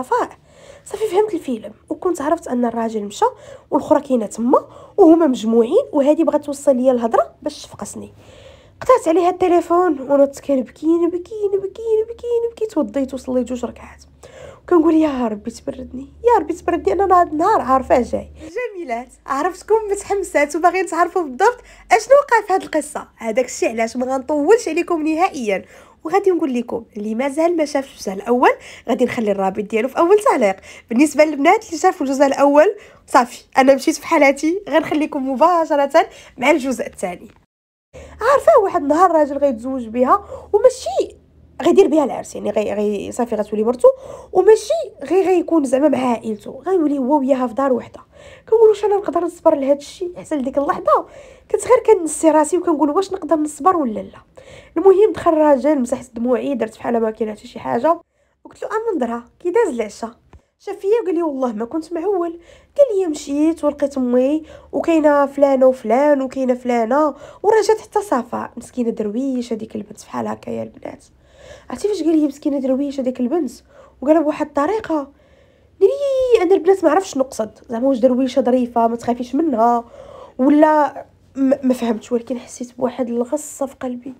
صفاء صافي فهمت الفيلم وكنت عرفت ان الراجل مشى والاخرى كاينه تما وهما مجموعين وهذه بغات توصل ليا الهضره باش تفقسني قطعت عليها التليفون ونط كنبكي نبكي نبكي نبكي نبكي توضيت وصليت جوج ركعات كنقول يا ربي تبردني يا ربي تبردني انا هاد النهار عارفه جاي جميلات عرفتكم متحمسات وباغيين تعرفوا بالضبط اشنو وقع في هذه القصه هذاك الشيء علاش ما غنطولش عليكم نهائيا وغادي نقول لكم اللي مازال ما شافش الجزء الاول غادي نخلي الرابط ديالو في اول تعليق بالنسبه للبنات اللي شافوا الجزء الاول صافي انا مشيت في حالاتي غنخليكم مباشره مع الجزء الثاني عارفه واحد النهار راجل غيتزوج بها وماشي غيدير بها العرس يعني غي, غي صافي غتولي مرتو وماشي غير غيكون زعما مع عائلته غيولي هو وياها في دار وحده كنقول واش انا نقدر نصبر لهذا الشيء حتى لديك اللحظه كنت غير كنسي راسي وكنقول واش نقدر نصبر ولا لا المهم دخل الراجل مسحت دموعي درت بحال ما كاين حتى شي حاجه وقلت له امندرها كي داز العشاء شاف فيا وقال لي والله ما كنت معول قال لي مشيت ولقيت امي وكاينه فلانه وفلان وكاينه فلانه ورجعت حتى صفاء مسكينه درويش هذيك البنت بحال هكا يا البنات عرفتي فاش قال لي مسكينه درويش هذيك البنت وقالها بواحد الطريقه ديري انا البنات ما عرفش نقصد زعما واش درويشه ظريفه ما تخافيش منها ولا ما فهمتش ولكن حسيت بواحد الغصه في قلبي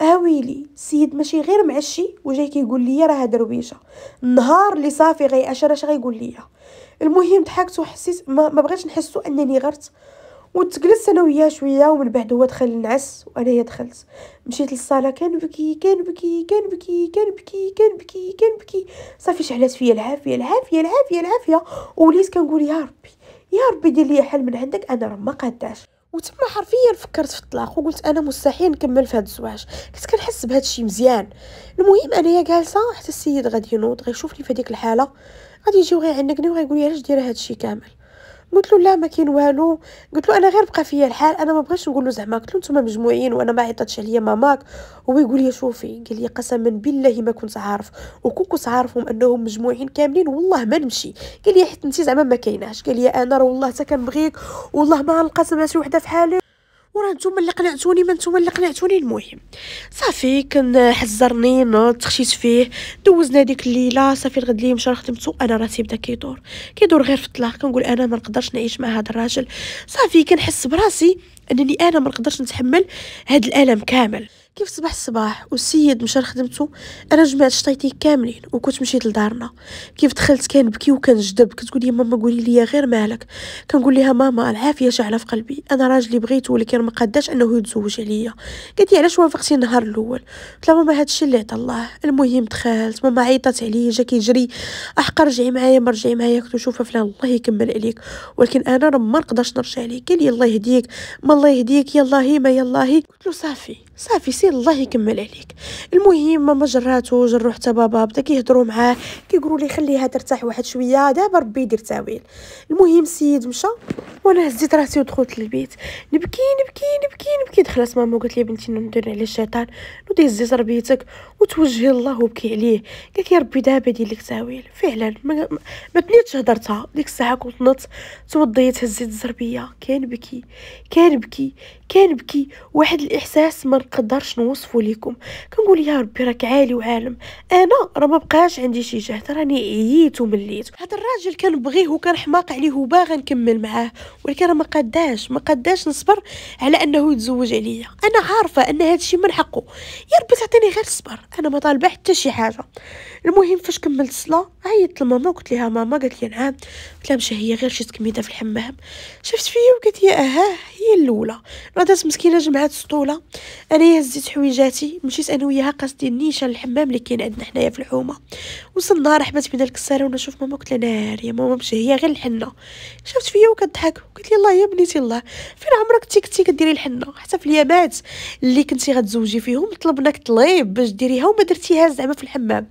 اويلي سيد ماشي غير معشي وجاي كيقول لي راه درويشه النهار اللي صافي غيأشر اش غيقول لي المهم ضحكت وحسيت ما, ما بغيتش نحسو انني غرت وتجلس انا وياه شويه ومن بعد هو دخل نعس وانا دخلت مشيت للصاله كان بكي كان بكي كان بكي كان بكي كان بكي كان بكي صافي شعلات فيا العافيه العافيه العافيه العافيه وليت كنقول يا ربي يا ربي دير لي حل من عندك انا راه ما قاداش وتما حرفيا فكرت في الطلاق وقلت انا مستحيل نكمل في هذا الزواج كنت كنحس بهذا الشيء مزيان المهم انايا جالسه حتى السيد غادي ينوض غيشوفني في هذيك الحاله غادي يجي وغيعنقني وغيقول لي علاش دايره هذا الشيء كامل قلت له لا ما كاين والو قلت له انا غير بقى فيا الحال انا ما بغيتش نقول له زعما قلت له نتوما مجموعين وانا ما عيطتش عليا ماماك هو يقول لي شوفي قال لي قسما بالله ما كنت عارف وكون كنت عارفهم انهم مجموعين كاملين والله ما نمشي قال لي حيت انت زعما ما كايناش قال لي انا راه والله حتى كنبغيك والله ما نلقى شي وحده في حالي وراه نتوما اللي قنعتوني ما نتوما اللي قنعتوني المهم صافي كان حزرني نوض تخشيت فيه دوزنا ديك الليله صافي الغد لي مشى خدمتو انا راسي بدا كيدور كيدور غير في الطلاق كنقول انا ما نقدرش نعيش مع هذا الراجل صافي كنحس براسي انني انا ما نقدرش نتحمل هذا الالم كامل كيف صباح الصباح والسيد مشى لخدمتو انا جمعت شطايتي كاملين وكنت مشيت لدارنا كيف دخلت كنبكي وكنجدب كتقول لي ماما قولي لي غير مالك كنقول لها ماما العافيه شاعله في قلبي انا راجلي بغيته ولكن ما قداش انه يتزوج عليا قالت لي علاش وافقتي النهار الاول قلت لها ماما هادشي اللي الله المهم دخلت ماما عيطت عليا جا كيجري احق رجعي معايا ما رجعي معايا كنت نشوف فلان الله يكمل عليك ولكن انا راه ما نقدرش نرجع لك قال لي الله يهديك ما الله يهديك يلاه ما يلاه قلت له صافي صافي سير الله يكمل عليك المهم ماما جراتو جرو حتى بابا بدا كيهضروا معاه كيقولوا لي خليها ترتاح واحد شويه دابا ربي يدير تاويل المهم السيد مشى وانا هزيت راسي ودخلت للبيت نبكي نبكي نبكي نبكي دخلت ماما قالت لي بنتي ندير على الشيطان نودي هزي ربيتك وتوجهي الله وبكي عليه قالت لي ربي دابا يدير لك تاويل فعلا ما, ما تنيتش هضرتها ديك الساعه كنت نط توضيت هزيت الزربيه كان بكي كان بكي كان بكي واحد الاحساس مر نقدرش نوصفه لكم كنقول يا ربي راك عالي وعالم انا راه ما بقاش عندي شي جهد راني عييت ومليت هذا الراجل كنبغيه وكان حماق عليه وباغي نكمل معاه ولكن راه ما قداش ما قداش نصبر على انه يتزوج عليا انا عارفه ان هذا الشيء من حقه يا ربي تعطيني غير الصبر انا ما طالبه حتى شي حاجه المهم فاش كملت الصلاه عيطت لماما قلت لها ماما قالت لي نعم قلت لها مشى هي غير شي تكميده في الحمام شافت فيا وقالت لي اها هي الاولى نضات مسكينه جمعات سطوله انا هزيت حويجاتي مشيت انا وياها قصدي النيشه للحمام اللي كاين عندنا حنايا في الحومه وصلنا رحبت بنا الكساره وانا نشوف ماما قلت لها ناري يا ماما مشى هي غير الحنه شافت فيا وكضحك قلت لي الله يا بنيتي الله فين عمرك كنتي كديري الحنه حتى في اليامات اللي كنتي غتزوجي فيهم طلبناك طليب باش ديريها وما درتيها زعما في الحمام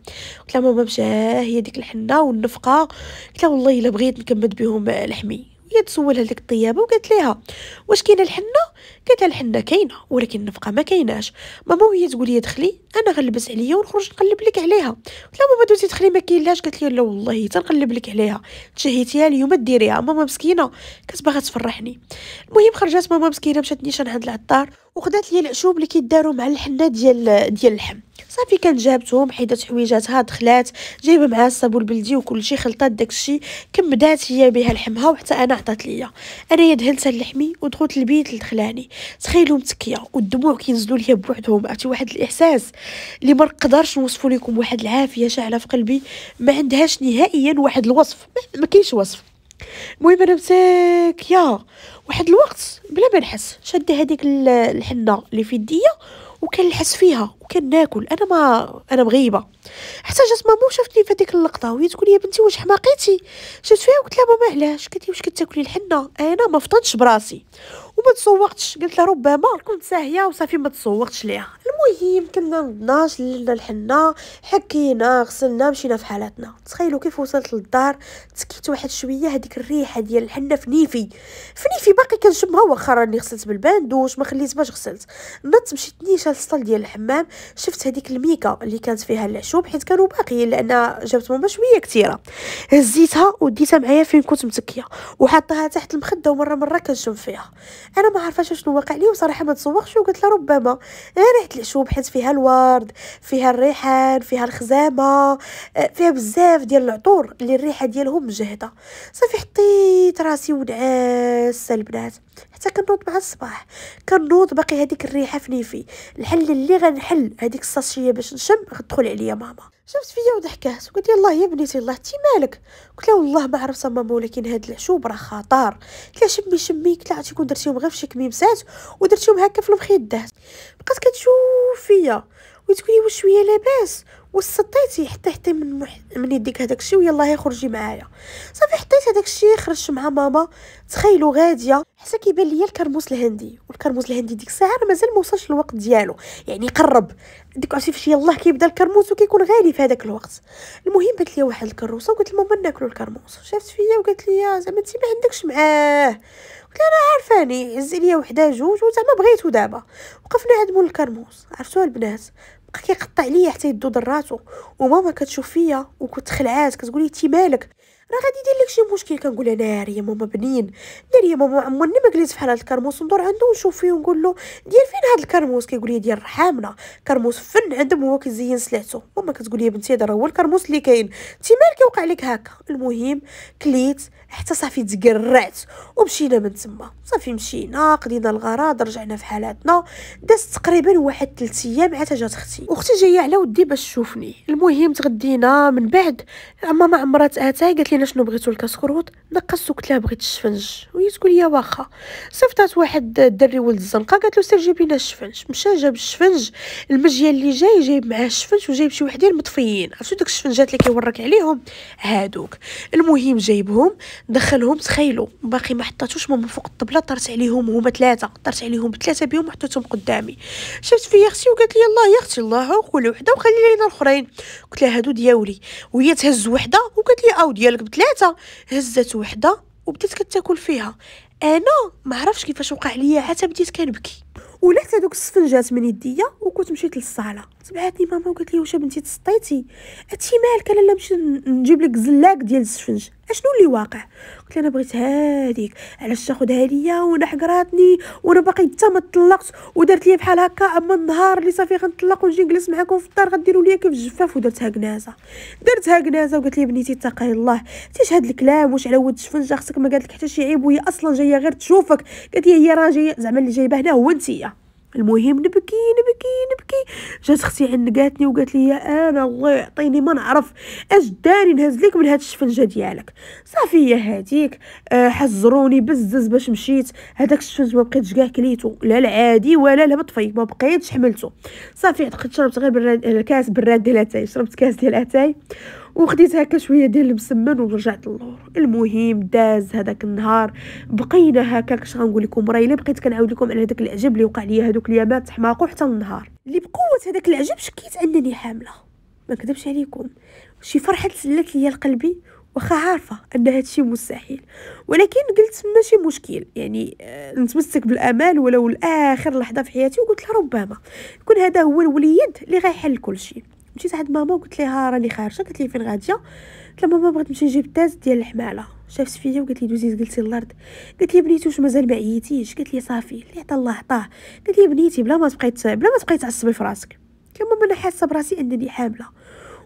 قلت لها ماما مشى هي ديك الحنه والنفقه قلت لها والله الا بغيت نكمد بهم لحمي هي تسولها لديك الطيابه وقالت ليها واش كاينه الحنه قالت لها الحنه كاينه ولكن النفقه ما كايناش ماما وهي تقول لي دخلي انا غنلبس عليا ونخرج نقلب لك عليها قلت لها ماما دوزي دخلي ما كاينلاش قالت لي لا والله تنقلب لك عليها تشهيتيها اليوم ديريها ماما مسكينه كتبغى تفرحني المهم خرجت ماما مسكينه مشات نيشان عند العطار وخدات لي العشوب اللي كيداروا مع الحنه ديال ديال اللحم صافي كانت جابتهم حيدت حويجاتها دخلات جايبه معاها الصابون البلدي وكلشي خلطات داكشي كم بدات هي بها لحمها وحتى انا عطات ليا انايا دهنت لحمي ودخلت البيت لدخلاني تخيلوا متكيه والدموع كينزلوا ليا بوحدهم عرفتي واحد الاحساس اللي ما نقدرش نوصفوا لكم واحد العافيه شاعله في قلبي ما عندهاش نهائيا واحد الوصف ما كاينش وصف المهم انا مساكيه واحد الوقت بلا ما نحس شاده هذيك الحنه اللي في يديا وكنلحس فيها وكناكل انا ما انا مغيبه حتى جات ماما شافتني في هذيك اللقطه وهي تقول لي بنتي واش حماقيتي شفت فيها وقلت لها ماما علاش قالت لي واش كتاكلي الحنه انا ما فطنتش براسي وما تسوقتش قلت لها ربما كنت ساهيه وصافي ما تسوقتش ليها المهم كنا نضنا لنا الحنه حكينا غسلنا مشينا في حالاتنا تخيلوا كيف وصلت للدار تسكيت واحد شويه هذيك الريحه ديال الحنه في نيفي في نيفي باقي كنشمها واخا راني غسلت بالباندوش ما خليت باش غسلت نط مشيت نيشان للسطل ديال الحمام شفت هذيك الميكا اللي كانت فيها العشوب حيت كانوا باقيين لان جابت ماما شويه كثيره هزيتها وديتها معايا فين كنت متكيه وحطها تحت المخده ومره مره كنشم فيها انا ما عارفاش شنو واقع لي وصراحه ما تسوقش وقلت لها ربما ريحه آه، العشوب حيت فيها الورد فيها الريحان فيها الخزامه آه، فيها بزاف ديال العطور اللي الريحه ديالهم مجهده صافي حطيت راسي ونعاس البنات حتى كنوض مع الصباح كنوض باقي هذيك الريحه في نيفي الحل اللي غنحل هذيك الساشيه باش نشم غتدخل عليا ماما شافت فيا وضحكات وقالت الله يا بنيتي الله انت مالك قلت لها والله ما عرفت ماما ولكن هاد العشوب راه خطر قلت شمي شمي قلت لها عرفتي درتيهم غير في شي كميمسات ودرتيهم هكا في المخيدات بقات كتشوف فيا وتقولي واش شويه لاباس وسطيتي حتى حتى من مح... من يديك هذاك الشيء ويلاه خرجي معايا صافي حطيت هذاك الشيء خرجت مع ماما تخيلوا غاديه حتى كيبان ليا الكرموس الهندي والكرموس الهندي ديك الساعه مازال ما وصلش الوقت ديالو يعني قرب ديك عرفتي فاش يلاه كيبدا الكرموس وكيكون غالي في هذاك الوقت المهم بات لي واحد الكروسه وقلت لماما ناكلوا الكرموس شافت فيا وقالت لي زعما انت ما عندكش معاه قلت انا عارفاني هز ليا وحده جوج وزعما بغيتو دابا وقفنا عند مول الكرموس عرفتوها البنات بقى كيقطع ليا حتى يدو ضراتو وماما كتشوف فيا وكنت خلعات كتقولي تي مالك راه غادي يدير لك شي مشكل كنقول انا يا ماما بنين ناري يا ماما عمرني ما جلست فحال هاد الكرموس ندور عنده ونشوف فيه ونقول له ديال فين هاد الكرموس كيقول لي ديال رحامنا كرموس فن عندهم هو كيزين سلعته ماما كتقول لي بنتي هذا هو الكرموس اللي كاين انت مالك كيوقع لك هكا المهم كليت حتى صافي تقرعت ومشينا من تما صافي مشينا قضينا الغراض رجعنا في حالاتنا داز تقريبا واحد 3 ايام عاد جات اختي اختي جايه على ودي باش تشوفني المهم تغدينا من بعد ماما عمرات اتاي قالت لي انا شنو بغيتو الكسكروت نقصتو قلت لها بغيت الشفنج وهي تقول لي واخا صيفطات واحد الدري ولد الزنقه قالت له سير جيب لنا الشفنج مشى جاب الشفنج المجيه اللي جاي جايب معاه الشفنج وجايب شي وحدين مطفيين عرفتو داك الشفنجات اللي كيورك عليهم هادوك المهم جايبهم دخلهم تخيلوا باقي ما حطاتوش من فوق الطبله طرت عليهم هما ثلاثه طرت عليهم ثلاثه بهم وحطيتهم قدامي شافت فيا اختي وقالت لي الله يا اختي الله كل وحده وخلي لينا الاخرين قلت لها هادو دياولي وهي تهز وحده وقالت لي او ديالك بثلاثه هزات وحده وبدات كتاكل فيها انا ما عرفش كيفاش وقع ليا حتى بديت كنبكي ولات هذوك السفنجات من يديا وكنت مشيت للصاله تبعتني ماما وقالت لي واش بنتي تسطيتي انتي مالك انا لا نمشي نجيب لك زلاق ديال السفنج اشنو اللي واقع قلت لها انا بغيت هاديك علاش تاخذها ليا وانا حقراتني وانا باقي حتى ما طلقت ودارت لي بحال هكا اما النهار اللي صافي غنطلق ونجي نجلس معاكم في الدار غديروا لي كيف الجفاف ودرتها كنازه درتها كنازه وقالت لي بنيتي تقي الله تيش هاد الكلام واش على ود السفنج خصك ما قالت لك حتى شي عيب وهي اصلا جايه غير تشوفك قالت لي هي راه جايه زعما اللي جايبه هنا هو انتيا المهم نبكي نبكي نبكي جات اختي عنقاتني وقالت لي انا الله يعطيني ما نعرف اش داني نهز ليك من هاد الشفنجه ديالك صافي يا هاديك أه حزروني بزز باش مشيت هذاك الشفنج ما بقيتش كاع كليتو لا العادي ولا المطفي ما بقيتش حملته صافي عاد شربت غير براد الكاس براد ديال اتاي شربت كاس ديال اتاي وخديت هكا شويه ديال المسمن ورجعت للور المهم داز هذاك النهار بقينا هكاك اش غنقول لكم راه الا بقيت كنعاود لكم على هذاك العجب اللي وقع ليا هذوك اليامات تحماقوا حتى النهار اللي بقوه هذاك العجب شكيت انني حامله ما كذبش عليكم شي فرحه تسلت ليا لقلبي واخا عارفه ان هادشي مستحيل ولكن قلت ماشي مشكل يعني آه، نتمسك بالامال ولو لاخر لحظه في حياتي وقلت ربما يكون هذا هو الوليد اللي غيحل كل شيء مشيت عند ماما وقلت ليها راني خارجه قالت لي فين غاديه قلت لها ماما بغيت نمشي نجيب تاز ديال الحماله شافت فيا وقالت لي دوزي جلسي للارض قالت لي بنيتي واش مازال ما عييتيش قالت لي صافي اللي عطا الله عطاه قالت لي بنيتي بلا ما تبقاي بلا ما تبقاي تعصبي فراسك قلت لها ماما انا حاسه براسي انني حامله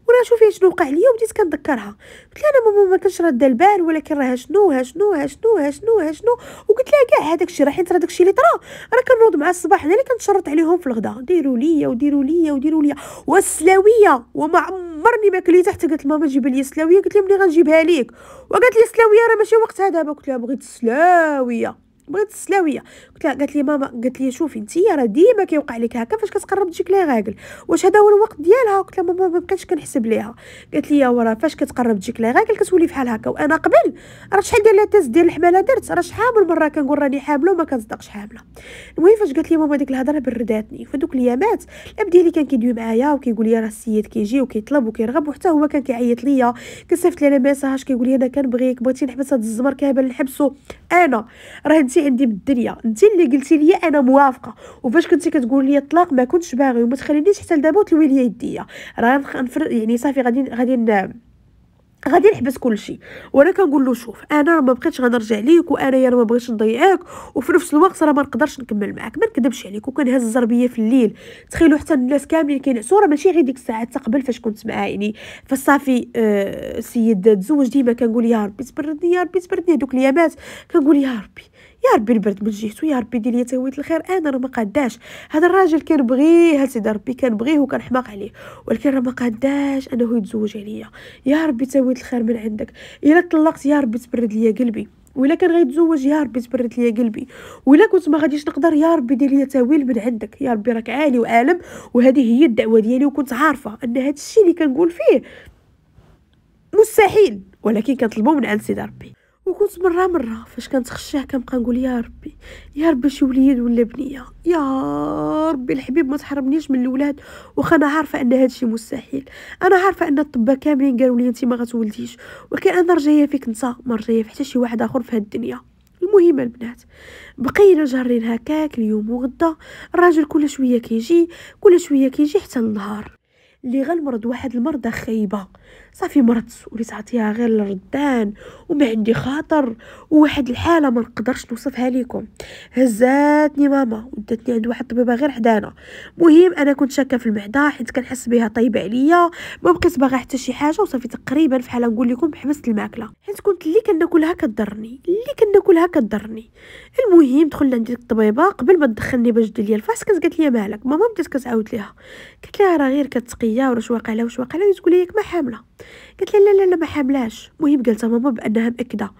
وراه شوفي شنو وقع ليا وبديت كنذكرها قلت لها انا ماما ما كانش راد البال ولكن راه شنو ها شنو ها شنو ها شنو ها شنو وقلت لها كاع هذاك الشيء راه حيت راه داك الشيء اللي طرا راه كنوض مع الصباح انا اللي كنتشرط عليهم في الغداء ديروا ليا وديروا ليا وديروا ليا والسلاويه وما عمرني ما كليت حتى قلت ماما جيب لي السلاويه قلت لها ملي غنجيبها ليك وقالت لي السلاويه راه ماشي وقتها دابا قلت لها بغيت السلاويه بغيت السلاويه قلت لها قالت لي ماما قالت لي شوفي انت راه ديما كيوقع لك هكا فاش كتقرب تجيك لي غاكل واش هذا هو الوقت ديالها قلت لها ماما ما بقاش كنحسب ليها قالت لي ورا فاش كتقرب تجيك لي غاكل كتولي بحال هكا وانا قبل راه شحال ديال التيست ديال الحماله درت راه شحال من مره كنقول راني حامله وما كنصدقش حامله المهم فاش قالت لي ماما ديك الهضره برداتني فدوك اليامات الاب ديالي كان كيدوي معايا وكيقول لي راه السيد كيجي وكيطلب وكيرغب وحتى هو كان كيعيط ليا كيصيفط لي انا ميساج كيقول لي انا كنبغيك بغيتي نحبس هاد الزمر كيهبل نحبسو انا راه كنتي عندي بالدنيا انت اللي قلتي لي انا موافقه وفاش كنتي كتقول لي الطلاق ما كنتش باغي وما تخلينيش حتى لدابا وتلوي لي يديا راه يعني صافي غادي غادي غادي نحبس كل شيء وانا كنقول له شوف انا ما بقيتش غنرجع ليك وانا يا ما بغيتش نضيعك وفي نفس الوقت راه ما نقدرش نكمل معاك ما نكذبش عليك وكنهز الزربيه في الليل تخيلوا حتى الناس كاملين كينعسوا راه ماشي غير ديك الساعه تقبل فاش كنت معاه يعني فصافي آه، السيد سيد تزوج ديما كنقول يا ربي تبردني يا ربي تبردني هذوك الايامات كنقول يا ربي يا ربي البرد من جهته يا ربي دير ليا الخير انا راه ما قاداش هذا الراجل كنبغيه سيدي ربي كنبغيه وكنحماق عليه ولكن راه ما قاداش انه يتزوج عليا يا ربي تويت الخير من عندك الا طلقت يا ربي تبرد ليا قلبي ولا كان غيتزوج يا ربي تبرد ليا قلبي ولا كنت ما غاديش نقدر يا ربي دير ليا تاويل من عندك يا ربي راك عالي وعالم وهذه هي الدعوه ديالي وكنت عارفه ان هذا الشيء اللي كنقول فيه مستحيل ولكن كنطلبو من عند سيدي ربي وكنت مرة مرة فاش كنتخشاه كنبقى نقول يا ربي يا ربي شي وليد ولا بنية يا ربي الحبيب ما تحرمنيش من الولاد واخا انا عارفة ان هادشي مستحيل انا عارفة ان الطباء كاملين قالوا لي انت ما غتولديش ولكن انا رجاية فيك انت ما رجاية في حتى شي واحد اخر في هاد الدنيا المهم البنات بقينا جارين هكاك اليوم وغدا الراجل كل شويه كيجي كل شويه كيجي حتى النهار اللي غنمرض واحد المرضه خايبه صافي مرضت وليت عطيها غير الردان وما عندي خاطر وواحد الحاله ما نقدرش نوصفها لكم هزاتني ماما وداتني عند واحد الطبيبه غير حدانا مهم انا كنت شاكه في المعده حيت كنحس بها طيبه عليا ما بقيت باغا حتى شي حاجه وصافي تقريبا فحال نقول لكم حبست الماكله حيت كنت اللي كناكلها كضرني اللي كناكلها كضرني المهم دخلنا عند الطبيبه قبل ما تدخلني باش دير ليا الفحص كانت قالت لي مالك ماما بدات كتعاود ليها قلت لها راه غير كتقي ليا واش واقع واش واقع لها تقول لي ياك ما حامله قالت لي لا لا لا ما حاملاش المهم قالت ماما بانها مأكده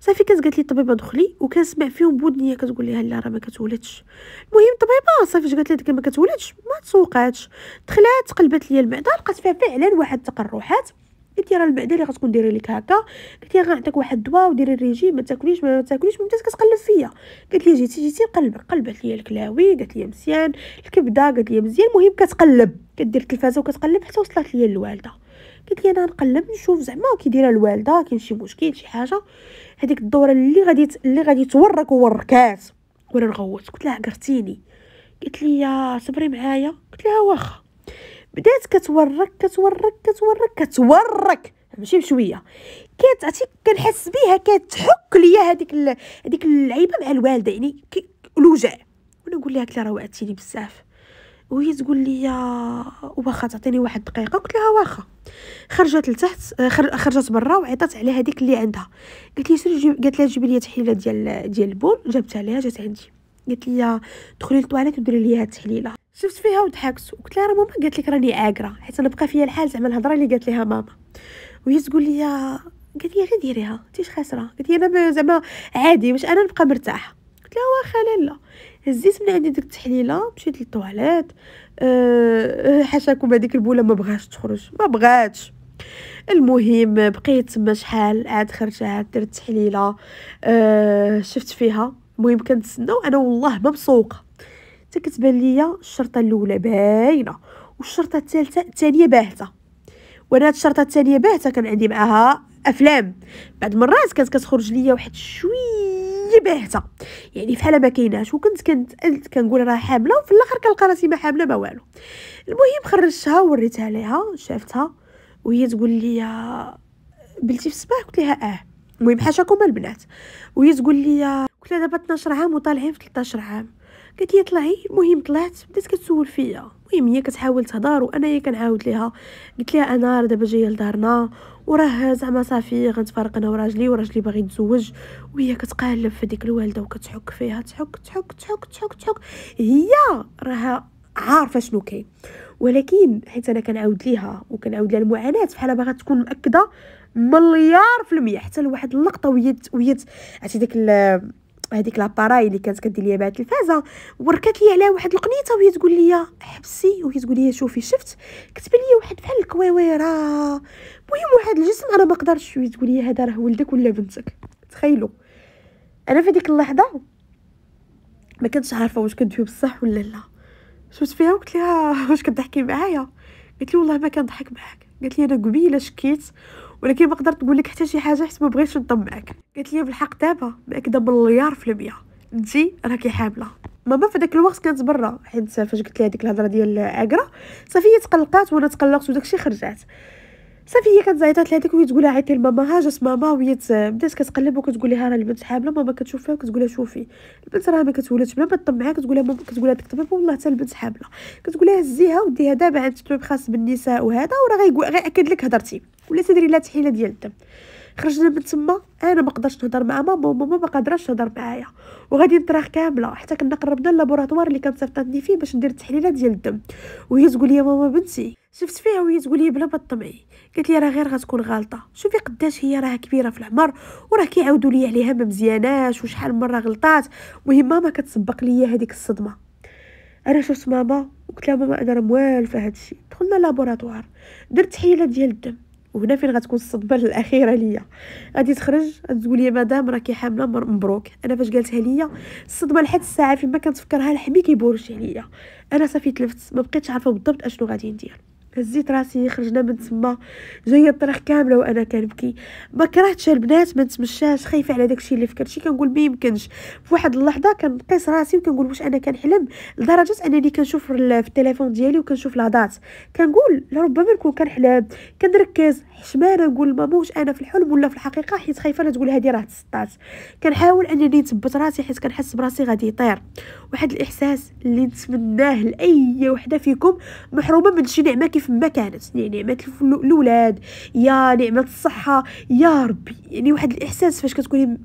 صافي كانت قالت لي الطبيبه دخلي وكنسمع فيهم بودنيا كتقول لها لا راه ما كتولدش المهم الطبيبه صافي قالت لها ديك ما كتولدش ما تسوقاتش دخلات قلبت لي المعده لقات فيها فعلا واحد التقرحات قلت راه البعده اللي غتكون ديري لك هكا قلت لي غنعطيك واحد الدواء وديري الريجيم ما تاكليش ما تاكليش بدات كتقلب فيا قالت لي جيتي جيتي قلبك قلبت لي الكلاوي قالت لي مزيان الكبده قالت لي مزيان المهم كتقلب كدير التلفازه وكتقلب حتى وصلت لي الوالده قلت لي انا نقلب نشوف زعما كي دايره الوالده كاين شي مشكل شي حاجه هذيك الدوره اللي غادي اللي غادي تورك وركات وانا نغوت قلت لها قرتيني قلت لي صبري معايا قلت لها واخا بدات كتورك كتورك كتورك كتورك ماشي بشويه كتعطي كنحس بيها كتحك ليا هذيك هذيك اللعيبه مع الوالده يعني الوجع وانا نقول لها كلي راه وعدتيني بزاف وهي تقول لي آه، واخا تعطيني واحد دقيقه قلت لها واخا خرجت لتحت خرجت برا وعيطت على هذيك اللي عندها قالت لي قالت لها جيبي لي تحليله ديال ديال البول جابتها لها جات عندي قالت لي دخلي للطواليت وديري لي هاد التحليله شفت فيها وضحكت وقلت لها ماما قالت لك راني عاقره حيت انا بقى فيا الحال زعما الهضره اللي قالت ليها ماما وهي تقول لي قالت لي غير ديريها انتيش خاسره قالت لي انا زعما عادي واش انا نبقى مرتاحه قلت لها واخا لا هزيت من عندي ديك التحليله مشيت للطواليت أه, آه، حاشاكم هذيك البوله ما بغاش تخرج ما بغاتش المهم بقيت تما شحال عاد خرجت عاد درت تحليله أه شفت فيها المهم كنتسنى وانا والله ما مسوقه حتى كتبان ليا الشرطه الاولى باينه والشرطه الثالثه الثانيه باهته وانا هاد الشرطه الثانيه باهته كان عندي معاها افلام بعد مرات كانت كتخرج ليا واحد شويه باهته يعني فحال ما كايناش وكنت كنت كنقول راه حامله وفي الاخر كنلقى راسي ما حامله ما والو المهم خرجتها وريتها ليها شافتها وهي تقول لي بلتي في الصباح قلت لها اه المهم حاشاكم البنات وهي تقول لي كنا دابا 12 عام وطالعين في 13 عام قالت لي طلعي المهم طلعت بدات كتسول فيا المهم هي كتحاول تهضر وانايا كنعاود ليها قلت لها انا راه دابا جايه لدارنا وراه زعما صافي غنتفارق انا وراجلي وراجلي باغي يتزوج وهي كتقلب في ديك الوالده وكتحك فيها تحك تحك تحك تحك تحك هي راها عارفه شنو كاين ولكن حيت انا كنعاود ليها وكنعاود لها المعاناه فحال باغا تكون مأكده مليار في المية حتى لواحد اللقطه ويت ويت عرفتي داك هذيك لاباراي اللي كانت كدير ليا بها التلفازه وركات لي عليها واحد القنيته وهي تقول لي حبسي وهي تقول لي شوفي شفت كتب لي واحد بحال الكويويره المهم واحد الجسم انا ما قدرتش وهي تقول لي هذا راه ولدك ولا بنتك تخيلوا انا في ديك اللحظه ما كنتش عارفه واش كندوي بصح ولا لا شفت فيها وقلت لها واش كضحكي معايا قالت لي والله ما كنضحك معاك قالت لي انا قبيله شكيت ولكن ما قدرت نقول لك حتى شي حاجه حيت ما بغيتش نضم معاك قالت لي بالحق دابا مأكدة بالليار في المية تجي راكي حامله ماما في داك الوقت كانت برا حيت فاش قلت لها ديك الهضره ديال عقره صافي هي تقلقات وانا تقلقت وداكشي خرجات صافي هي كانت كتزيطات لهاديك وهي تقول لها عيطي لماما ها جات ماما وهي بدات كتقلب وكتقول لها راه البنت حامله ماما كتشوف فيها وكتقول لها شوفي البنت راه ما كتولدش بلا ما تطمعها كتقول لها ماما كتقول لها الطبيب والله حتى البنت حامله كتقول لها هزيها وديها دابا عند الطبيب خاص بالنساء وهذا وراه غياكد لك هضرتي ولا تدري لا تحيله ديال الدم خرجنا من تما انا ما قدرتش نهضر مع ماما وماما ما قادراش تهضر معايا وغادي نطرح كامله حتى كنا قربنا اللابوراتوار اللي كانت صيفطتني فيه باش ندير التحليله ديال الدم وهي تقول لي ماما بنتي شفت فيها وهي تقول لي بلا ما تطمعي قالت لي راه غير غتكون غلطه شوفي قداش هي راه كبيره في العمر وراه كيعاودوا لي عليها ما مزياناش وشحال مره غلطات المهم ماما كتسبق ليا هذيك الصدمه انا شفت ماما وقلت لها ماما انا راه موالفه هادشي دخلنا لابوراتوار درت تحليله ديال الدم وهنا فين غتكون الصدمه الاخيره ليا غادي تخرج تقول لي مدام راكي حامله مبروك انا فاش قالتها ليا الصدمه لحد الساعه فين ما كنتفكرها لحمي كيبورش عليا انا صافي تلفت ما بقيتش عارفه بالضبط اشنو غادي ندير هزيت راسي خرجنا من تما جايه الطريق كامله وانا كنبكي ما كرهتش البنات ما نتمشاش خايفه على داكشي اللي فكرت شي كنقول ميمكنش في واحد اللحظه كنقيس راسي وكنقول واش انا كنحلم لدرجه انني كنشوف في التليفون ديالي وكنشوف لادات كنقول لربما نكون كنحلم كنركز حشمانه نقول لماما واش انا في الحلم ولا في الحقيقه حيت خايفه تقول هادي راه تسطات كنحاول انني نثبت راسي حيت كنحس براسي غادي يطير واحد الاحساس اللي نتمناه لاي وحده فيكم محرومه من شي نعمه كيف فما كانت يعني نعمة الولاد يا نعمة الصحة يا ربي يعني واحد الإحساس فاش كتكوني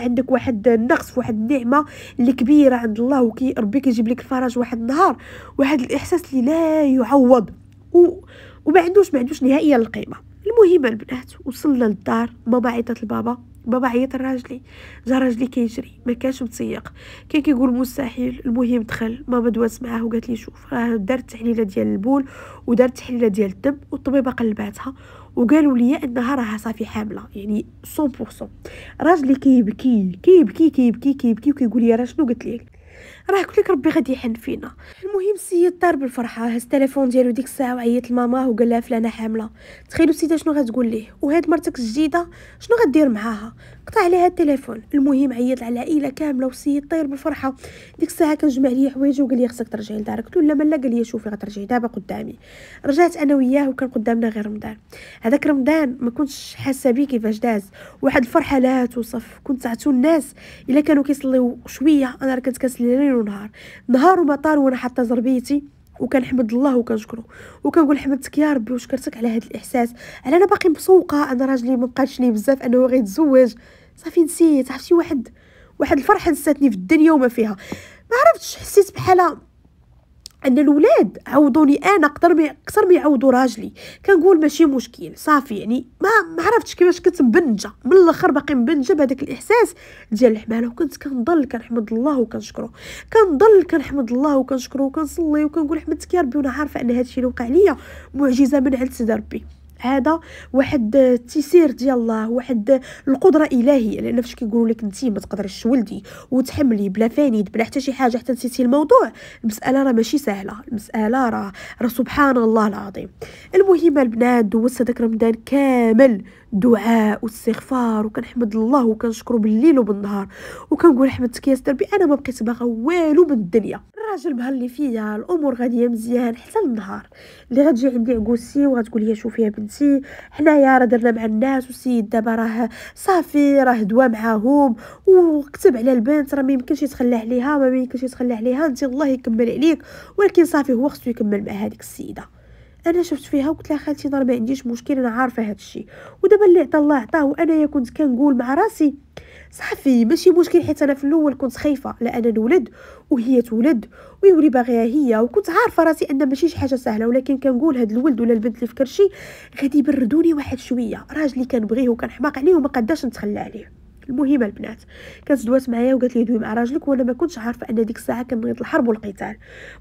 عندك واحد النقص في واحد النعمه اللي كبيره عند الله وكي ربي كيجيب لك الفرج واحد النهار واحد الاحساس اللي لا يعوض و... وما عندوش ما عندوش نهائيا القيمه المهم البنات وصلنا للدار ماما عيطت لبابا بابا عيط لراجلي جا راجلي كيجري ما كانش متسيق كان كيقول مستحيل المهم دخل ماما دوات معاه وقالت لي شوف راه دارت تحليله ديال البول ودارت تحليله ديال الدم والطبيبه قلباتها وقالوا لي انها راها صافي حامله يعني 100% راجلي كيبكي كيبكي كيبكي كيبكي وكيقول لي راه شنو قلت لك راه كلك ربي غادي يحن فينا المهم السيد طار بالفرحه هز التليفون ديالو ديك الساعه وعيط لماما وقال لها فلانه حامله تخيلوا السيده شنو غتقول ليه وهاد مرتك الجديده شنو غدير معاها قطع عليها التليفون المهم عيط على العائله كامله وسيد طير بالفرحه ديك الساعه كنجمع ليا حوايج وقال لي خصك ترجعي لدارك قلت له لا ملا قال لي شوفي غترجعي دابا قدامي رجعت انا وياه وكان قدامنا غير رمضان هذاك رمضان ما كنتش حاسه بيه كيفاش داز واحد الفرحه لا توصف كنت عتو الناس الا كانوا كيصليو شويه انا راه كنت كنسلي ليل ونهار نهار طار وانا حاطه زربيتي وكنحمد الله وكنشكرو وكنقول حمدتك يا ربي وشكرتك على هذا الاحساس على انا باقي مسوقه انا راجلي ما بقاش لي بزاف انه غيتزوج صافي نسيت عرفتي واحد واحد الفرحه نساتني في الدنيا وما فيها ما عرفتش حسيت بحال ان الولاد عوضوني انا اكثر ما اكثر ما يعوضوا راجلي كنقول ماشي مشكل صافي يعني ما ما عرفتش كيفاش كنت مبنجه من الاخر باقي مبنجه بهذاك الاحساس ديال الحماله وكنت كنضل كنحمد الله وكنشكره كنضل كنحمد الله وكنشكره وكنصلي وكنقول حمدتك يا ربي وانا عارفه ان هذا الشيء اللي وقع ليا معجزه من عند سيدي ربي هذا واحد التيسير ديال الله واحد القدره الهيه لان فاش كيقولوا لك انت ما تقدرش تولدي وتحملي بلا فانيد بلا حتى شي حاجه حتى نسيتي الموضوع المساله راه ماشي سهله المساله راه راه سبحان الله العظيم المهم البنات دوزت هذاك رمضان كامل دعاء واستغفار وكنحمد الله وكنشكره بالليل وبالنهار وكنقول حمدتك يا ربي انا ما بقيت باغا والو من الدنيا العجل اللي فيا الامور غاديه مزيان حتى النهار اللي غتجي عندي عكوسي وغتقول لي شوفي يا بنتي حنايا راه درنا مع الناس والسيد دابا راه صافي راه دوا معاهم وكتب على البنت راه ما يمكنش يتخلى عليها ما يمكنش يتخلى عليها انت الله يكمل عليك ولكن صافي هو خصو يكمل مع هذيك السيده انا شفت فيها وقلت لها خالتي ضربه عنديش مشكل انا عارفه هذا الشيء ودابا اللي عطى الله عطاه وانا كنت كنقول مع راسي صافي ماشي مشكل حيت انا في الاول كنت خايفه لا انا نولد وهي تولد ويولي باغيها هي وكنت عارفه راسي ان ماشي شي حاجه سهله ولكن كنقول هاد الولد ولا البنت اللي في كرشي غادي يبردوني واحد شويه راجلي كنبغيه وكنحماق عليه وما قداش نتخلى عليه المهم البنات كانت دوات معايا وقالت لي دوي مع راجلك وانا ما كنتش عارفه ان ديك الساعه كنبغي الحرب والقتال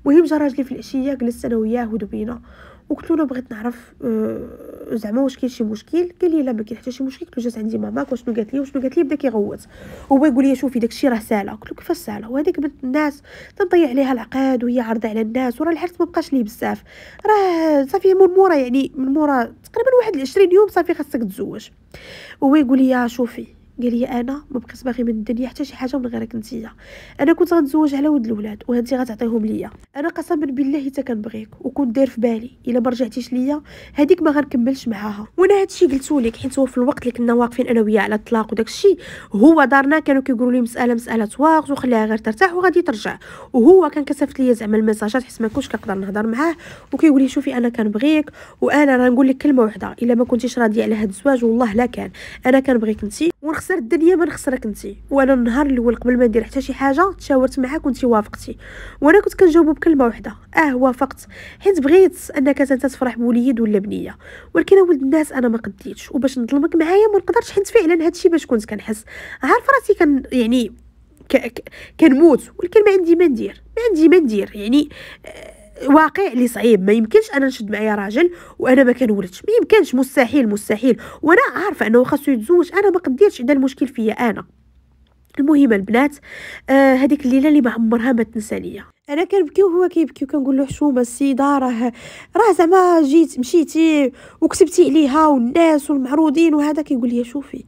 المهم جا راجلي في العشيه جلست انا وياه ودوينا وقلت له بغيت نعرف آه، زعما واش كاين شي مشكل قال لي لا ما كاين حتى شي مشكل قلت له جات عندي ماماك وشنو قالت لي وشنو قالت لي بدا كيغوت هو يقول لي شوفي داكشي راه ساهله قلت له كيفاش ساهله وهذيك بنت الناس تضيع عليها العقاد وهي عارضه على الناس وراه الحرص ما بقاش ليه بزاف راه صافي من مورا يعني من مورا تقريبا واحد 20 يوم صافي خاصك تزوج هو يقول لي شوفي قال لي انا ما بقيت باغي من الدنيا حتى شي حاجه من غيرك نتيا انا كنت غنتزوج على ود الاولاد وهانتي غتعطيهم ليا انا قسما بالله حتى كنبغيك وكنت داير في بالي الا ما رجعتيش ليا هذيك ما غنكملش معاها وانا هادشي قلتو لك حيت هو في الوقت اللي كنا واقفين انا وياه على الطلاق وداكشي هو دارنا كانوا كيقولوا لي مساله مساله وقت وخليها غير ترتاح وغادي ترجع وهو كان كسفت ليا زعما المساجات حيت ما كنتش كنقدر نهضر معاه وكيقول لي شوفي انا كنبغيك وانا راه نقول لك كلمه واحده الا ما كنتيش راضيه على هاد الزواج والله لا كان انا كنبغيك انت خسر الدنيا ما نخسرك انت وانا النهار الاول قبل ما ندير حتى شي حاجه تشاورت معاك وانت وافقتي وانا كنت كنجاوبو بكلمه واحده اه وافقت حيت بغيت انك انت تفرح بوليد ولا بنيه ولكن ولد الناس انا ما قديتش وباش نظلمك معايا ما نقدرش حيت فعلا هادشي باش كنت كنحس عارف راسي كان يعني كنموت ولكن ما عندي ما ندير ما عندي ما ندير يعني آه، واقع اللي صعيب ما يمكنش انا نشد معايا راجل وانا ما كنولدش ما يمكنش مستحيل مستحيل وانا عارفه انه خاصو يتزوج انا ما قديتش اذا المشكل فيا انا المهم البنات آه الليله اللي ما عمرها ما تنسانيه انا كنبكي وهو كيبكي وكنقول له حشومه السيده راه راه زعما جيت مشيتي وكسبتي عليها والناس والمعروضين وهذا كيقول لي شوفي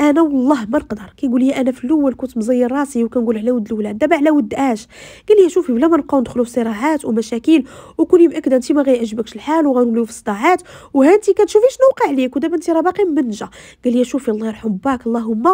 انا والله ما نقدر كيقول لي انا في الاول كنت مزير راسي وكنقول على ود الاولاد دابا على ود اش قال لي شوفي بلا ما نبقاو ندخلو في صراعات ومشاكل وكوني مأكده انت ما غيعجبكش الحال وغنوليو في صداعات وها انت كتشوفي شنو وقع ليك ودابا انت راه باقي منجه قال لي شوفي الله يرحم باك اللهم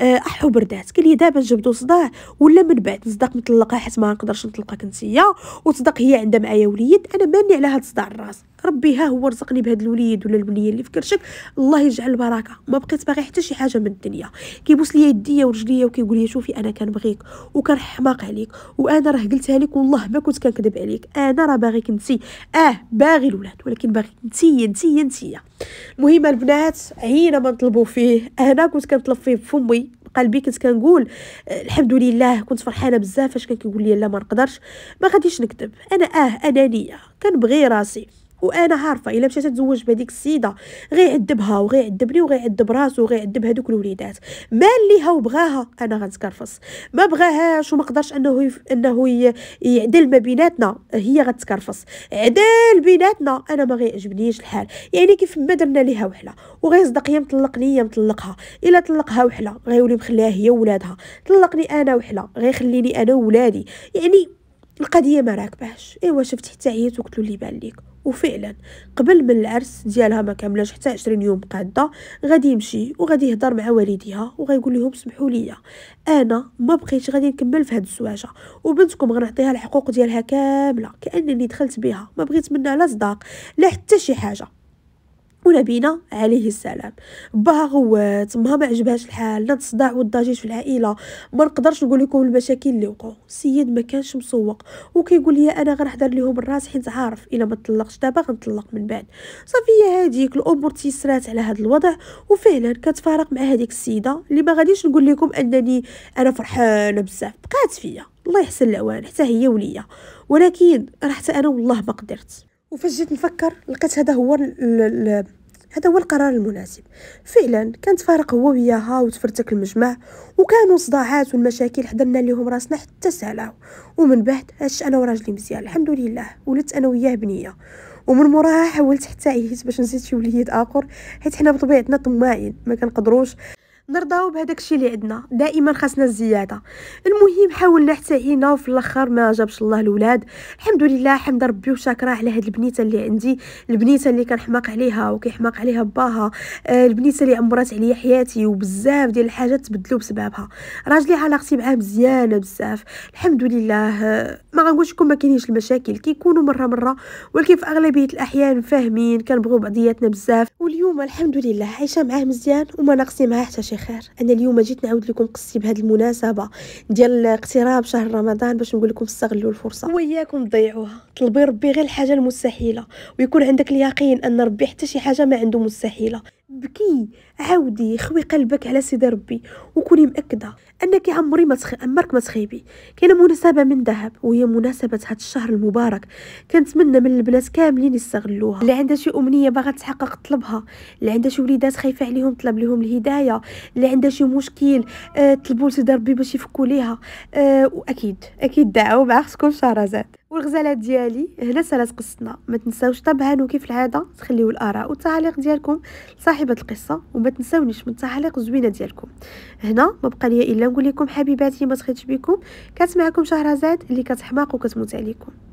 آه، احو بردات قال لي دابا نجبدو صداع ولا من بعد نصدق مطلقه حيت ما نقدرش نطلقك كنتيه وتصدق هي عندها معايا وليد انا ماني على هاد الصداع الراس ربي ها هو رزقني بهاد الوليد ولا الوليه اللي في كرشك الله يجعل البركه ما بقيت باغي حتى شي حاجه من الدنيا كيبوس ليا يديا ورجليا وكيقول لي شوفي انا كنبغيك وكان حماق عليك وانا راه قلتها لك والله ما كنت كنكذب عليك انا راه باغيك نتي اه باغي الولاد ولكن باغيك انت انت انت المهم البنات عينا ما نطلبوا فيه انا كنت كنطلب فيه بفمي قلبي كنت كنقول آه، الحمد لله كنت فرحانه بزاف فاش كان كيقول لي لا ما نقدرش ما غاديش نكذب انا اه انانيه كنبغي راسي وانا عارفه الا مشات تزوج بهذيك السيده غيعذبها وغيعذبني وغيعذب راسو وغيعذب هذوك الوليدات مال ليها وبغاها انا غنتكرفص ما بغاهاش وما قدرش انه يف... انه ي... يعدل ما بيناتنا هي غتكرفص عدل بيناتنا انا ما غيعجبنيش الحال يعني كيف ما درنا ليها وحله وغيصدق هي مطلقني هي مطلقها الا طلقها وحله غيولي مخليها هي وولادها طلقني انا وحله غيخليني انا وولادي يعني القضيه ما راكباش ايوا شفت حتى عييت وقلت له اللي بان ليك وفعلا قبل من العرس ديالها ما كاملاش حتى 20 يوم قاده غادي يمشي وغادي يهضر مع والديها وغيقول لهم سمحوا لي انا ما بقيتش غادي نكمل في هاد الزواجه وبنتكم غنعطيها الحقوق ديالها كامله كانني دخلت بها ما بغيت منها لا صداق لا حتى شي حاجه ونبينا عليه السلام باها غوات ما ما عجبهاش الحال لا الصداع والضجيج في العائله ما نقدرش نقول لكم المشاكل اللي وقعوا السيد ما كانش مسوق وكيقول لي انا غنحضر لهم الراس حيت عارف الا ما طلقش دابا غنطلق من بعد صافي هذيك الامور تيسرات على هذا الوضع وفعلا كتفارق مع هذيك السيده اللي ما غاديش نقول لكم انني انا فرحانه بزاف بقات فيا الله يحسن العوان حتى هي وليا ولكن راه حتى انا والله ما قدرت وفاش جيت نفكر لقيت هذا هو الـ الـ هذا هو القرار المناسب فعلا كانت فارق هو وياها وتفرتك المجمع وكانوا صداعات والمشاكل حضرنا لهم راسنا حتى سالاو ومن بعد هاش انا وراجلي مزيان الحمد لله ولدت انا وياه بنيه ومن موراها حاولت حتى عييت باش نزيد شي وليد اخر حيت حنا بطبيعتنا طماعين ما كنقدروش نرضاو بهذاك الشيء اللي عندنا دائما خاصنا الزياده المهم حاولنا حتى هنا وفي الاخر ما جابش الله الاولاد الحمد لله حمد ربي وشكره على هاد البنيته اللي عندي البنيته اللي كنحماق عليها وكيحماق عليها باها آه البنيته اللي عمرات عليا حياتي وبزاف ديال الحاجات تبدلوا بسببها راجلي علاقتي معاه مزيانه بزاف الحمد لله آه، ما غنقولش لكم ما كاينينش المشاكل كيكونوا مره مره ولكن في اغلبيه الاحيان فاهمين كنبغوا بعضياتنا بزاف واليوم الحمد لله عايشه معاه مزيان وما ناقصي معاه حتى شي في خير انا اليوم جيت نعاود لكم قصتي بهذه المناسبه ديال اقتراب شهر رمضان باش نقول لكم استغلوا الفرصه وياكم تضيعوها طلبي ربي غير الحاجه المستحيله ويكون عندك اليقين ان ربي حتى شي حاجه ما عنده مستحيله بكي عاودي خوي قلبك على سيدي ربي وكوني مأكدة أنك عمري ما تخ... عمرك ما تخيبي كاينة مناسبة من ذهب وهي مناسبة هذا الشهر المبارك كنتمنى من البنات كاملين يستغلوها اللي عندها شي أمنية باغا تحقق طلبها اللي عندها شي وليدات خايفة عليهم طلب لهم الهداية اللي عندها شي مشكل أه طلبوا لسيدي ربي باش يفكوا ليها أه وأكيد أكيد دعوا مع أختكم شهرزاد والغزاله ديالي هنا سالات قصتنا ما تنساوش طبعا كيف العاده تخليو الاراء والتعليق ديالكم لصاحبه القصه وما تنساونيش من التعليق الزوينه ديالكم هنا ما بقى ليا الا نقول لكم حبيباتي ما تخيتش بكم كانت معكم شهرزاد اللي كتحماق وكتموت عليكم